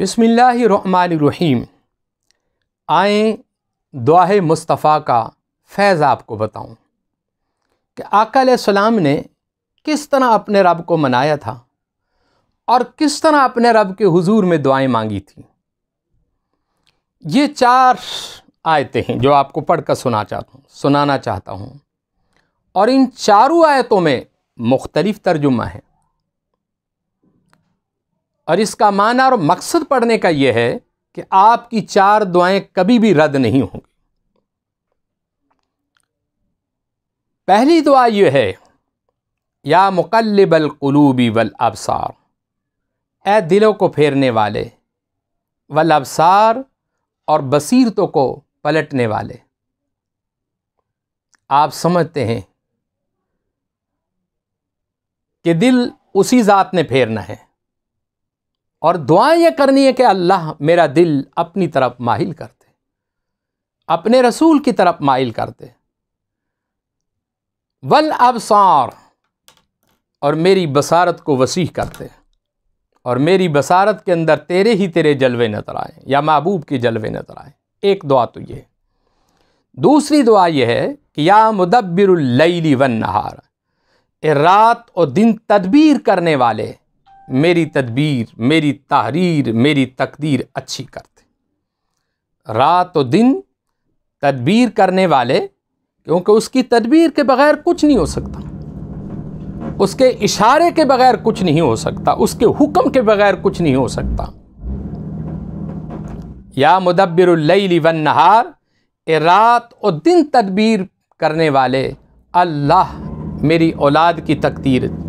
बसमीम आए दुआ मुस्तफ़ा का फैज़ आपको बताऊं कि आका सलाम ने किस तरह अपने रब को मनाया था और किस तरह अपने रब के हुजूर में दुआएं मांगी थी ये चार आयतें हैं जो आपको पढ़कर सुना चाहता हूँ सुनाना चाहता हूँ और इन चारों आयतों में मुख्तलिफ़ तर्जुमा है और इसका माना और मकसद पढ़ने का यह है कि आपकी चार दुआएं कभी भी रद्द नहीं होंगी पहली दुआ यह है या मुकलबल कलूबी वल अबसार ए दिलों को फेरने वाले वल अबसार और बसीरतों को पलटने वाले आप समझते हैं कि दिल उसी ज़ात ने फेरना है और दुआएं ये करनी है कि अल्लाह मेरा दिल अपनी तरफ माहिल कर दे अपने रसूल की तरफ माइल कर दे वल अबसार और मेरी बसारत को वसीह कर दे और मेरी बसारत के अंदर तेरे ही तेरे जलवे नज़र आए या महबूब के जलवे नज़र आए एक दुआ तो ये दूसरी दुआ यह है कि या मुदब्बिर लैली वन नहार रात और दिन तदबीर करने वाले मेरी तदबीर मेरी तहरीर मेरी तकदीर अच्छी करते रात और दिन तदबीर करने वाले क्योंकि उसकी तदबीर के बगैर कुछ नहीं हो सकता उसके इशारे के बगैर कुछ नहीं हो सकता उसके हुक्म के बगैर कुछ नहीं हो सकता या मुदब्बिरल वन नहार ए रात और दिन तदबीर करने वाले अल्लाह मेरी औलाद की तकदीर